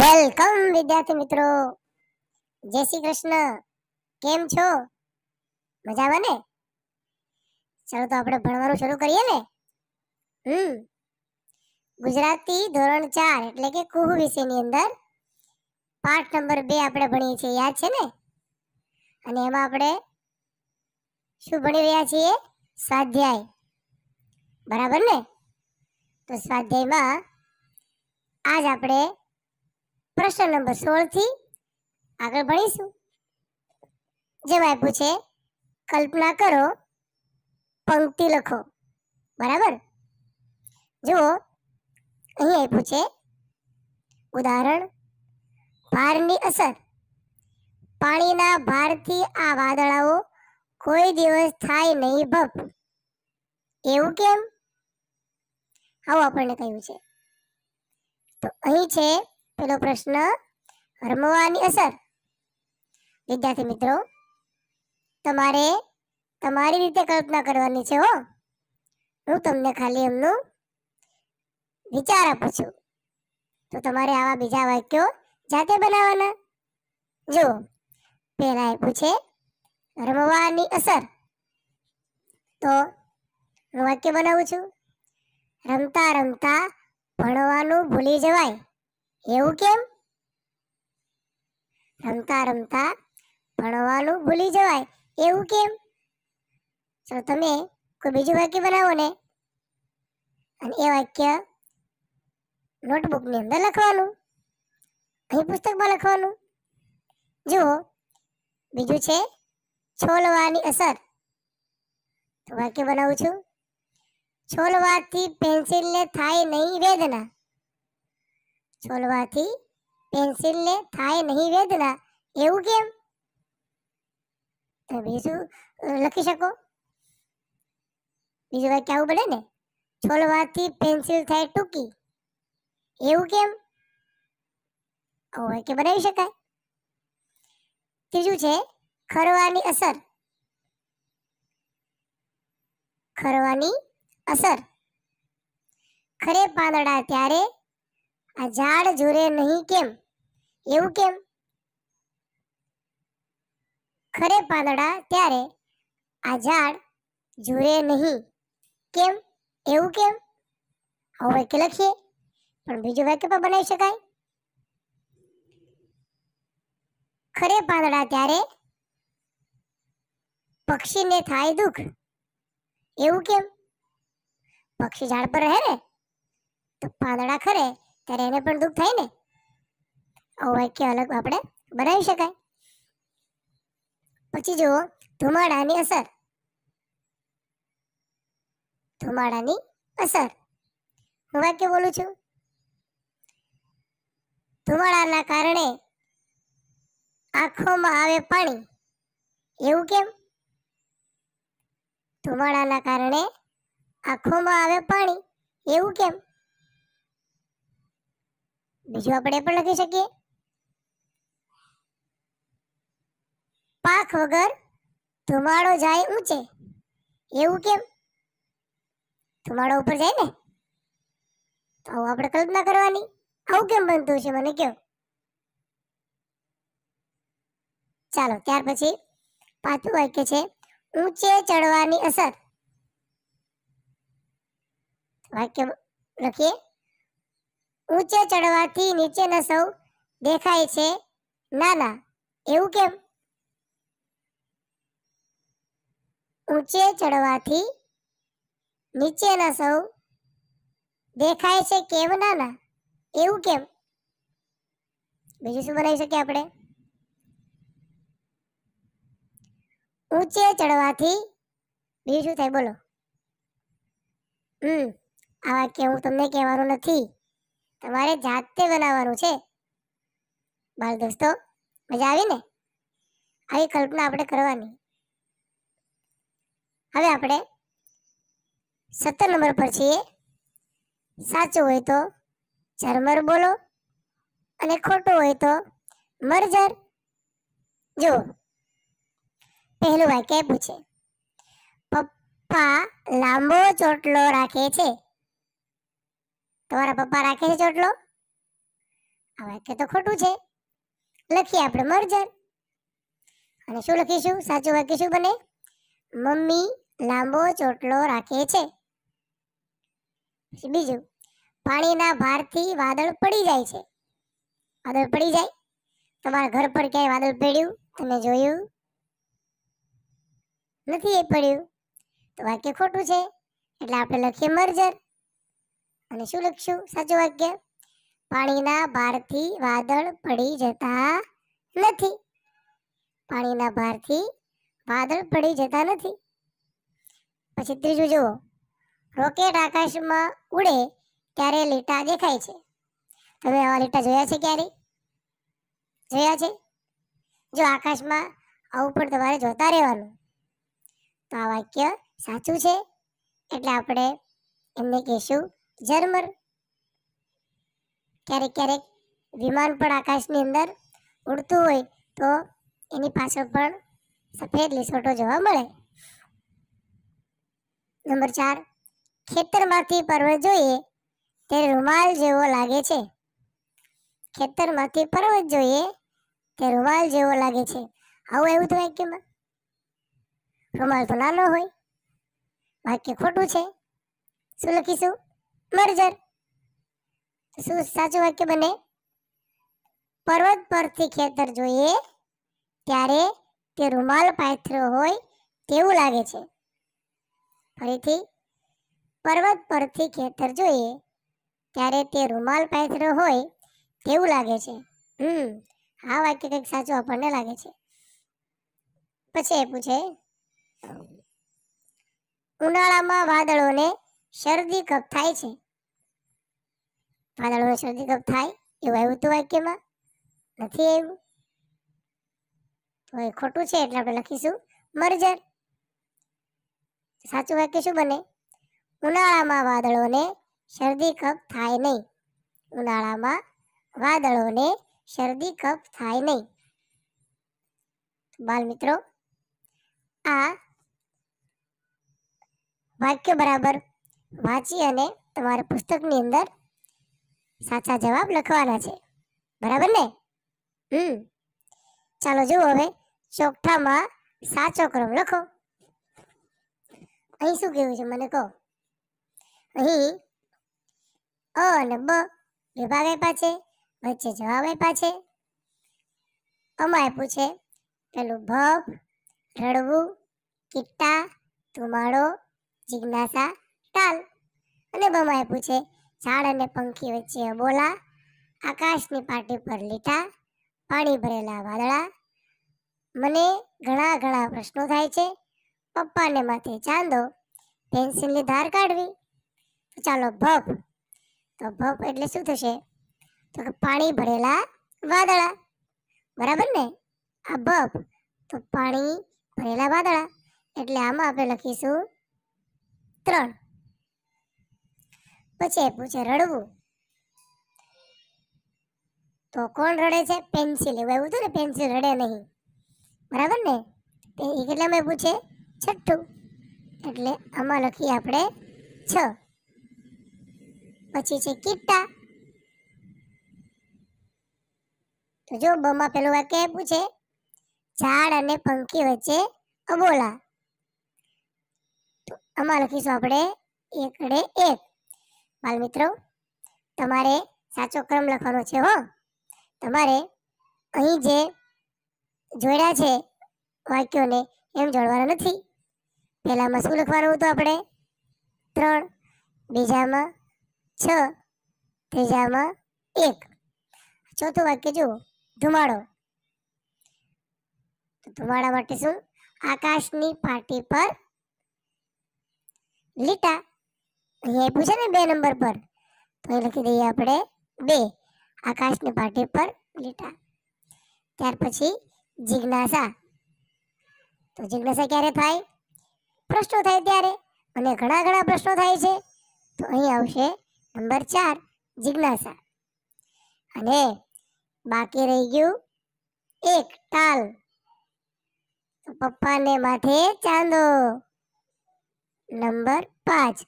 welcome વિદ્યાર્થી મિત્રો જય શ્રી કૃષ્ણ કેમ છો મજામાં ને ચાલો તો આપણે ભણવાનું શરૂ કરીએ ને હમ ગુજરાતી ધોરણ ચાર એટલે કે કુહુ વિષયની અંદર પાઠ નંબર બે આપણે ભણીએ છીએ યાદ છે ને અને એમાં આપણે શું ભણી રહ્યા છીએ સ્વાધ્યાય બરાબર ને તો સ્વાધ્યાયમાં આજ આપણે પ્રશ્ન નંબર સોળથી આગળ ભણીશું જેમાં આપ્યું છે કલ્પના કરો પંક્તિ લખો બરાબર જુઓ અહીં આપ્યું છે ઉદાહરણ ભારની અસર પાણીના ભારથી આ વાદળાઓ કોઈ દિવસ થાય નહીં ભપ એવું કેમ આવું આપણને કહ્યું છે તો અહીં છે પેલો પ્રશ્ન રમવાની અસર વિદ્યાર્થી મિત્રો તમારે તમારી રીતે કલ્પના કરવાની છે હો હું તમને ખાલી એમનું વિચાર આપું છું તો તમારે આવા બીજા વાક્યો જાતે બનાવવાના જુઓ પહેલા આપ્યું છે રમવાની અસર તો હું વાક્ય બનાવું છું રમતા રમતા ભણવાનું ભૂલી જવાય એવું કેમ રમતા રમતા ભણવાનું ભૂલી જવાય એવું કેમ ચલો તમે કોઈ બીજું વાક્ય બનાવો ને અને એ વાક્ય નોટબુકની અંદર લખવાનું અહીં પુસ્તકમાં લખવાનું જુઓ બીજું છે છોલવાની અસર તો વાક્ય બનાવું છું છોલવાથી પેન્સિલને થાય નહીં વેદના છોલવાથી પેન્સિલને થાય નહીં વેદના એવું કેમ તો બીજું લખી શકો બીજું વાક્ય આવું બને ને છોલવાથી પેન્સિલ થાય ટૂંકી એવું કેમ આવું બનાવી શકાય ત્રીજું છે ખરવાની અસર ખરવાની અસર ખરે પાંદડા ત્યારે अजाड जुरे नहीं केम एवं केम खरे पांदड़ा त्यारे अजाड जुरे नहीं केम एवं केम हाँ वाक्य लखीए पर बीजो वाक्य पर बनाई शक खरे पांदड़ा त्यारे पक्षी ने थाय दुख एवं केम पक्षी झाड़ पर रहे रे तो पांदड़ा खरे ત્યારે એને પણ દુઃખ થાય ને ઓવા કે અલગ આપણે બનાવી શકાય પછી જુઓ ધુમાડાની અસર ધુમાડાની અસર હું વાક્ય બોલું છું ધુમાડાના કારણે આંખોમાં આવે પાણી એવું કેમ ધુમાડાના કારણે આંખોમાં આવે પાણી એવું કેમ બીજું આપણે પણ લખી શકીએ પાખ વગર ધુમાડો જાય ઊંચે એવું કેમ ધુમાડો ઉપર જાય ને તો આવું આપણે કલ્પના કરવાની આવું કેમ બનતું છે મને કયો ચાલો ત્યાર પછી પાછું વાક્ય છે ઊંચે ચડવાની અસર વાક્ય લખીએ ઊંચે ચડવાથી નીચેના સૌ દેખાય છે ના ના એવું કેમ ઊંચે ચડવાથી નીચેના સૌ દેખાય છે કેમ ના ના એવું કેમ બીજું શું બનાવી શકીએ આપણે ઊંચે ચડવાથી બીજું શું થાય બોલો હમ આ વાક્ય હું તમને કહેવાનું નથી તમારે જાતે બનાવવાનું છે બાળ દોસ્તો મજા આવી ને આવી કલ્પના આપણે કરવાની હવે આપણે સત્તર નંબર પર છીએ સાચું હોય તો ચરમર બોલો અને ખોટું હોય તો મરજર જુઓ પહેલું વાક્ય પૂછે પપ્પા લાંબો ચોટલો રાખે છે તમારા પપ્પા રાખે છે ચોટલો હવે કે તો ખોટું છે લખીએ આપણે મર્જર અને શું લખીશું સાચું વાક્ય શું બને મમ્મી લાંબો ચોટલો રાખે છે બીજું પાણીના ભારથી વાદળ પડી જાય છે વાદળ પડી જાય તમારા ઘર પર ક્યાંય વાદળ પડ્યું તમે જોયું નથી એ પડ્યું તો વાક્ય ખોટું છે એટલે આપણે લખીએ મર્જર અને શું લખશું સાચું વાક્ય પાણીના ભારથી વાદળ પડી જતા નથી પાણીના ભારથી વાદળ પડી જતા નથી પછી ત્રીજું જુઓ રોકેટ આકાશમાં ઉડે ત્યારે લીટા દેખાય છે તમે આવા લીટા જોયા છે ક્યારે જોયા છે જો આકાશમાં આવું પણ તમારે જોતા રહેવાનું તો આ વાક્ય સાચું છે એટલે આપણે એમને કહીશું ઝરમર ક્યારેક ક્યારેક વિમાન પણ આકાશની અંદર ઉડતું હોય તો એની પાછળ પણ સફેદ લીસોટો જોવા મળે નંબર ચાર ખેતરમાંથી પર્વત જોઈએ તે રૂમાલ જેવો લાગે છે ખેતરમાંથી પર્વત જોઈએ તે રૂમાલ જેવો લાગે છે આવું એવું તો વાક્યમાં રૂમાલ તો નાનો હોય વાક્ય ખોટું છે શું લખીશું મર્જર શું સાચું વાક્ય બને પર્વત પરથી ખેતર જોઈએ ત્યારે તે રૂમાલ પાથરો હોય તેવું લાગે છે ફરીથી પર્વત પરથી ખેતર જોઈએ ત્યારે તે રૂમાલ પાથરો હોય તેવું લાગે છે હમ આ વાક્ય કંઈક સાચું આપણને લાગે છે પછી એ પૂછે ઉનાળામાં વાદળોને શરદી કફ થાય છે વાદળમાં શરદી કફ થાય એવું આવ્યું હતું વાક્યમાં નથી આવ્યું તો એ ખોટું છે એટલે આપણે લખીશું મરજર સાચું વાક્ય શું બને ઉનાળામાં વાદળોને શરદી કફ થાય નહીં ઉનાળામાં વાદળોને શરદી કફ થાય નહીં બાલ મિત્રો આ વાક્ય બરાબર વાંચી અને તમારા પુસ્તકની અંદર સાચા જવાબ લખવાના છે બરાબર ને હમ ચાલો જુઓ હવે ચોકઠામાં સાચો ક્રમ લખો અહીં શું કહેવું છે મને કહો અહીં અ અને બ વિભાગ આપ્યા છે વચ્ચે જવાબ આપ્યા છે અમાં આપ્યું છે પેલું ભબ રડવું કિટ્ટા ધુમાડો જિજ્ઞાસા ટાલ અને બમાએ પૂછે ઝાડ અને પંખી વચ્ચે અબોલા આકાશની પાટી પર લીટા પાણી ભરેલા વાદળા મને ઘણા ઘણા પ્રશ્નો થાય છે પપ્પાને માથે ચાંદો પેન્સિલની ધાર કાઢવી તો ચાલો ભપ તો ભપ એટલે શું થશે તો કે પાણી ભરેલા વાદળા બરાબર ને આ ભપ તો પાણી ભરેલા વાદળા એટલે આમાં આપણે લખીશું ત્રણ પછી એ પૂછે રડવું તો કોણ રડે છે પેન્સિલ એવું એવું હતું ને પેન્સિલ રડે નહીં બરાબર ને તે એ પૂછે છઠ્ઠું એટલે આમાં લખીએ આપણે છ પછી છે કિટ્ટા તો જો બમાં પેલું વાક્ય પૂછે ઝાડ અને પંખી વચ્ચે અબોલા તો આમાં લખીશું આપણે એકડે એક બાલ તમારે સાચો ક્રમ લખવાનો છે હો તમારે અહીં જે જોડ્યા છે વાક્યોને એમ જોડવાના નથી પહેલાંમાં શું લખવાનું હતું આપણે ત્રણ બીજામાં છ ત્રીજામાં એક ચોથું વાક્ય જુઓ ધુમાડો ધુમાડા માટે શું આકાશની પાટી પર લીટા અહીંયા પૂછે ને બે નંબર પર તો એ લખી દઈએ આપણે બે આકાશની પાટી પર લીટા ત્યાર પછી જિજ્ઞાસા તો જિજ્ઞાસા ક્યારે થાય પ્રશ્નો થાય ત્યારે અને ઘણા ઘણા પ્રશ્નો થાય છે તો અહીં આવશે નંબર ચાર જિજ્ઞાસા અને બાકી રહી ગયું એક ટાલ પપ્પાને માથે ચાંદો નંબર પાંચ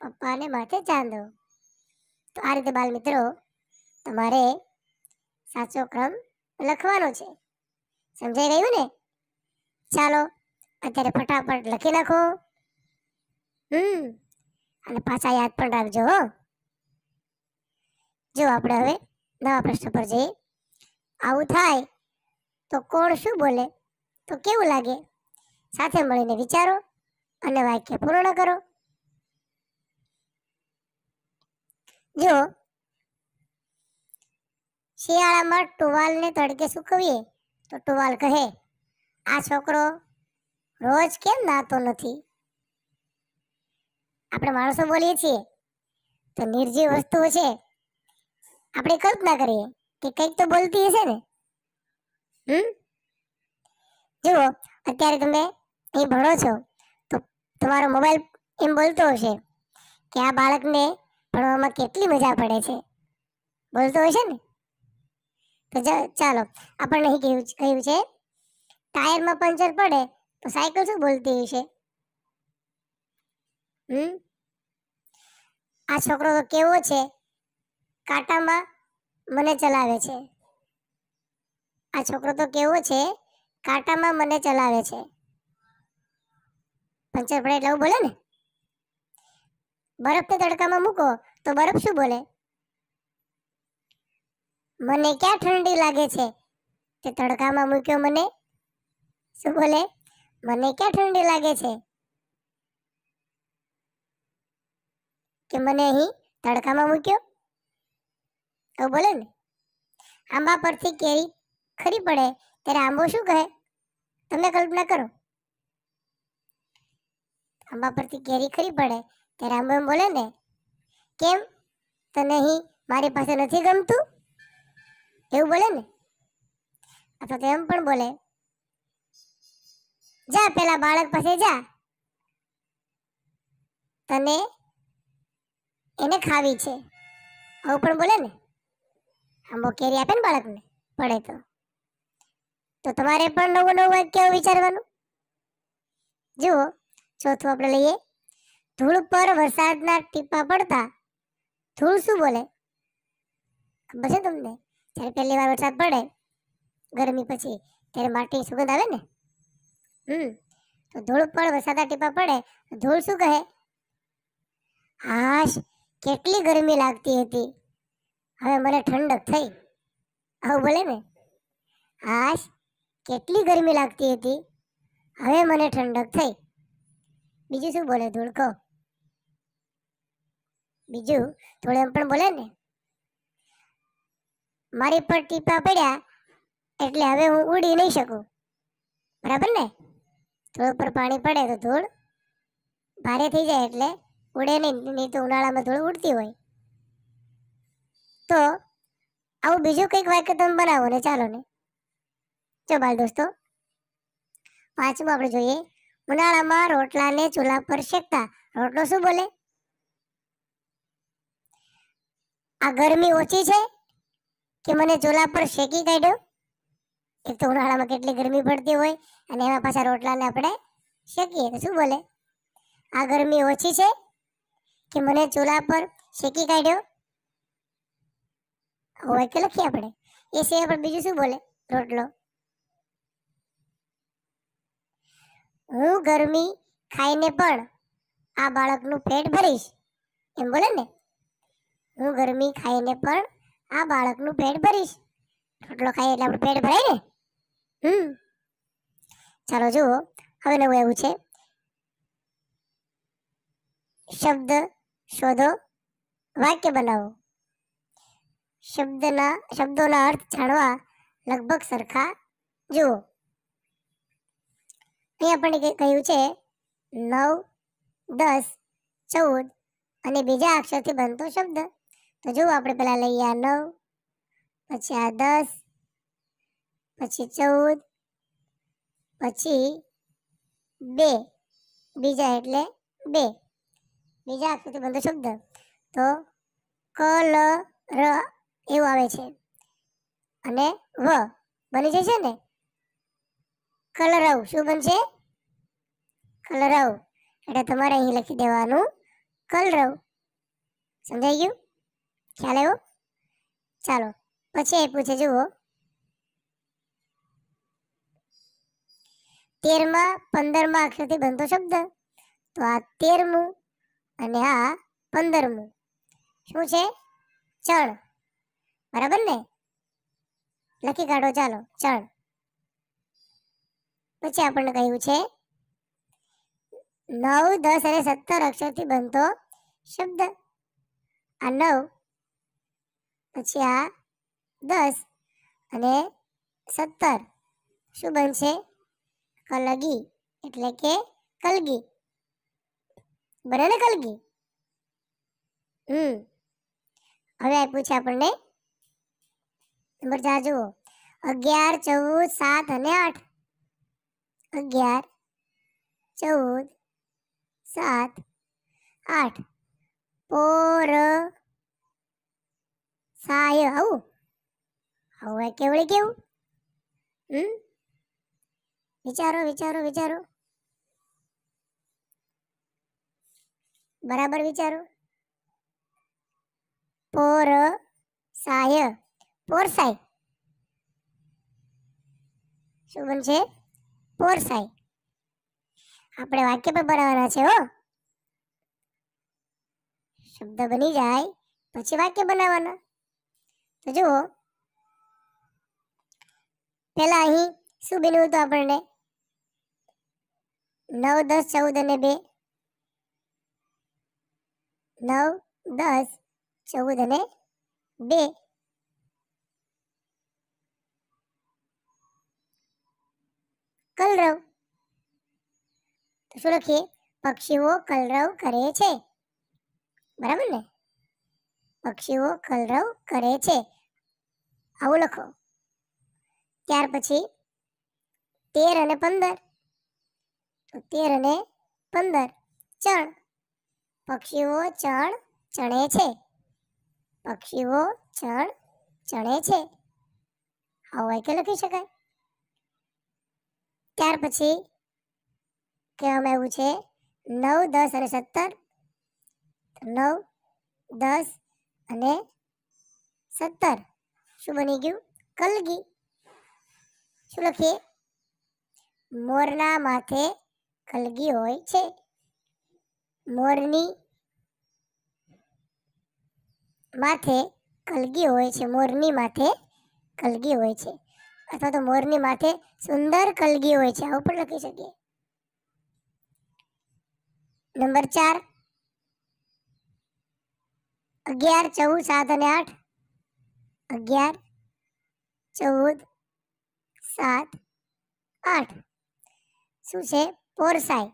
પપ્પાને માટે ચાંદો તો આ રીતે બાલ મિત્રો તમારે સાચો ક્રમ લખવાનો છે સમજાઈ ગયું ને ચાલો અત્યારે ફટાફટ લખી નાખો હમ અને પાછા યાદ પણ રાખજો હો જો આપણે હવે નવા પ્રશ્ન પર જઈએ આવું થાય તો કોણ શું બોલે તો કેવું લાગે સાથે મળીને વિચારો અને વાક્ય પૂર્ણ કરો જો શિયાળામાં ટુવાલને તડકે સૂકવીએ તો ટુવાલ કહે આ છોકરો રોજ કેમ નાતો નથી આપણે માણસો બોલીએ છીએ તો નિર્જીવ વસ્તુઓ છે આપણે કલ્પના કરીએ કે કંઈક તો બોલતી હશે ને હમ જુઓ અત્યારે તમે એ ભણો છો તો તમારો મોબાઈલ એમ બોલતો હશે કે આ બાળકને ભણવામાં કેટલી મજા પડે છે બોલતો હોય છે ને તો ચાલો આપણને અહીં કહ્યું કહ્યું છે ટાયરમાં પંચર પડે તો સાયકલ શું બોલતી હશે હમ આ છોકરો તો કેવો છે કાંટામાં મને ચલાવે છે આ છોકરો તો કેવો છે કાંટામાં મને ચલાવે છે પંચર પડે એટલે બોલે ને બરફ બરફના તડકામાં મૂકો તો બરફ શું બોલે મને ક્યાં ઠંડી લાગે છે તે તડકામાં મૂક્યો મને શું બોલે મને ક્યાં ઠંડી લાગે છે કે મને અહીં તડકામાં મૂક્યો એવું બોલે ને આંબા પરથી કેરી ખરી પડે ત્યારે આંબો શું કહે તમે કલ્પના કરો આંબા પરથી કેરી ખરી પડે ત્યારે આંબો એમ બોલે ને કેમ તને અહીં મારી પાસે નથી ગમતું એવું બોલે ને અથવા તો એમ પણ બોલે જા પેલા બાળક પાસે જા તને એને ખાવી છે આવું પણ બોલે ને આંબો કેરી આપે ને બાળકને પડે તો તો તમારે પણ નવું નવું વાક્ય વિચારવાનું જુઓ ચોથું આપણે લઈએ ધૂળ પર વરસાદના ટીપા પડતા ધૂળ શું બોલે ખબર છે તમને જ્યારે પહેલી વાર વરસાદ પડે ગરમી પછી ત્યારે માટી સુગંધ આવે ને હમ તો ધૂળ પણ વરસાદના ટીપા પડે ધૂળ શું કહે હાશ કેટલી ગરમી લાગતી હતી હવે મને ઠંડક થઈ આવું બોલે ને હાશ કેટલી ગરમી લાગતી હતી હવે મને ઠંડક થઈ બીજું શું બોલે ધૂળ કહો બીજું થોડું એમ પણ બોલે ને મારી પર ટીપા પડ્યા એટલે હવે હું ઉડી નહીં શકું બરાબર ને ધૂળ પર પાણી પડે તો ધૂળ ભારે થઈ જાય એટલે ઉડે નહીં નહીં તો ઉનાળામાં ધૂળ ઉડતી હોય તો આવું બીજું કંઈક વાક્ય તમે બનાવો ને ચાલો ને જો બાલ દોસ્તો પાંચમું આપણે જોઈએ ઉનાળામાં રોટલાને ચૂલા પર શેકતા રોટલો શું બોલે આ ગરમી ઓછી છે કે મને ચોલા પર શેકી કાઢ્યો એક તો ઉનાળામાં કેટલી ગરમી પડતી હોય અને એમાં પાછા રોટલાને આપણે શેકીએ તો શું બોલે આ ગરમી ઓછી છે કે મને ચોલા પર શેકી કાઢ્યો હોય કે લખીએ આપણે એ સિવાય પણ બીજું શું બોલે રોટલો હું ગરમી ખાઈને પણ આ બાળકનું પેટ ભરીશ એમ બોલે ને હું ગરમી ખાઈને પણ આ બાળકનું પેટ ભરીશ રોટલો ખાઈએ એટલે આપણું પેટ ભરાય ને હમ ચાલો જુઓ હવે નવું એવું છે શબ્દ શોધો વાક્ય બનાવો શબ્દના શબ્દોના અર્થ જાણવા લગભગ સરખા જુઓ અહીં આપણે કહ્યું છે નવ દસ ચૌદ અને બીજા અક્ષરથી બનતો શબ્દ તો જુઓ આપણે પહેલાં લઈએ આ નવ પછી આ દસ પછી ચૌદ પછી બે બીજા એટલે બે બીજા આકૃતિ બંધ શબ્દ તો ક લ ર એવું આવે છે અને વ બની જશે ને કલરવ શું બનશે કલરવ એટલે તમારે અહીં લખી દેવાનું કલરવ સમજાઈ ગયું ખ્યાલ આવ્યો ચાલો પછી એ પૂછે જુઓ તેરમાં પંદરમાં અક્ષરથી બનતો શબ્દ તો આ તેરમું અને આ પંદરમું શું છે ચણ બરાબર ને લખી કાઢો ચાલો ચણ પછી આપણને કહ્યું છે નવ દસ અને સત્તર અક્ષરથી બનતો શબ્દ આ નવ પછી આ દસ અને સત્તર શું બનશે કલગી એટલે કે કલગી બને ને કલગી હમ હવે આપ્યું છે આપણને નંબર ચાર જુઓ અગિયાર ચૌદ સાત અને આઠ અગિયાર ચૌદ સાત આઠ પોર સાય આવું હવે કેવડે કેવું હમ વિચારો વિચારો વિચારો બરાબર વિચારો પોર સાય પોર સાય શું બનશે પોર સાય આપણે વાક્ય પણ બનાવવાના છે હો શબ્દ બની જાય પછી વાક્ય બનાવવાના તો જુઓ પહેલાં અહીં શું બન્યું હતું આપણને નવ દસ ચૌદ અને બે નવ દસ ચૌદ અને બે કલરવ તો શું લખીએ પક્ષીઓ કલરવ કરે છે બરાબર ને પક્ષીઓ કલરવ કરે છે આવું લખો ત્યાર પછી તેર અને પંદર તેર અને પંદર ચણ પક્ષીઓ ચણ ચણે છે પક્ષીઓ ચણ ચણે છે આવું વાક્ય લખી શકાય ત્યાર પછી કહેવામાં આવ્યું છે નવ દસ અને સત્તર નવ દસ અને સત્તર શું બની ગયું કલગી શું લખીએ મોરના માથે કલગી હોય છે મોરની માથે કલગી હોય છે મોરની માથે કલગી હોય છે અથવા તો મોરની માથે સુંદર કલગી હોય છે આવું પણ લખી શકીએ નંબર ચાર અગિયાર ચૌદ સાત અને આઠ અગિયાર ચૌદ સાત આઠ શું છે પોરસાય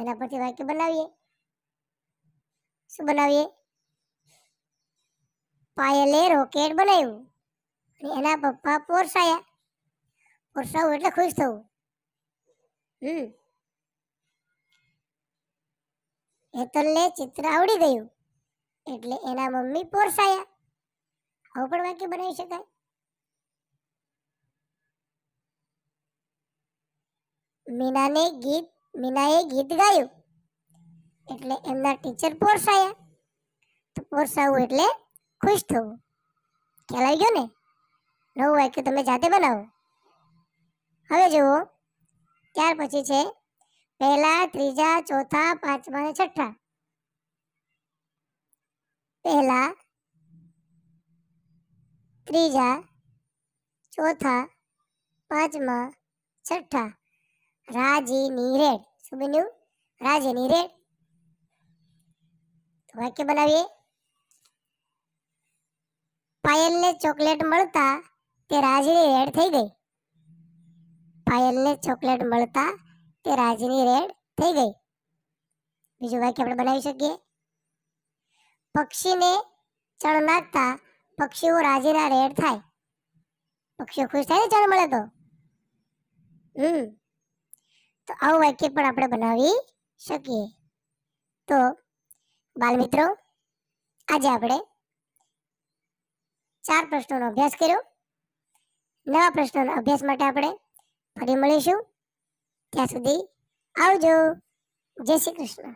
એના પરથી વાક્ય બનાવીએ શું બનાવીએ પાયલે રોકેટ બનાવ્યું અને એના પપ્પા પોરસાયા પોરસાવું એટલે ખુશ થવું હમ હેતલને ચિત્ર આવડી ગયું એટલે એના મમ્મી પોરસાયા આવું પણ વાક્ય બનાવી શકાય મીનાને ગીત મીનાએ ગીત ગાયું એટલે એમના ટીચર પોરસાયા તો પોરસાવું એટલે ખુશ થવું ખ્યાલ આવી ગયો ને નવું વાક્ય તમે જાતે બનાવો હવે જુઓ ત્યાર પછી છે પહેલા ત્રીજા ચોથા પાંચમા અને છઠ્ઠા પહેલા ત્રીજા ચોથા પાંચમા છઠ્ઠા રાજીની રેડ શું બન્યું રાજીની રેડ તો વાક્ય બનાવીએ પાયલને ચોકલેટ મળતા તે રાજની રેડ થઈ ગઈ પાયલને ચોકલેટ મળતા તે રાજની રેડ થઈ ગઈ બીજું વાક્ય આપણે બનાવી શકીએ પક્ષીને ચણ નાખતા પક્ષીઓ રાજીના રેડ થાય પક્ષીઓ ખુશ થાય ને ચાલ મળે તો હમ તો આવું વાક્ય પણ આપણે બનાવી શકીએ તો બાલ મિત્રો આજે આપણે ચાર પ્રશ્નોનો અભ્યાસ કર્યો નવા પ્રશ્નોના અભ્યાસ માટે આપણે ફરી મળીશું ત્યાં સુધી આવજો જય શ્રી કૃષ્ણ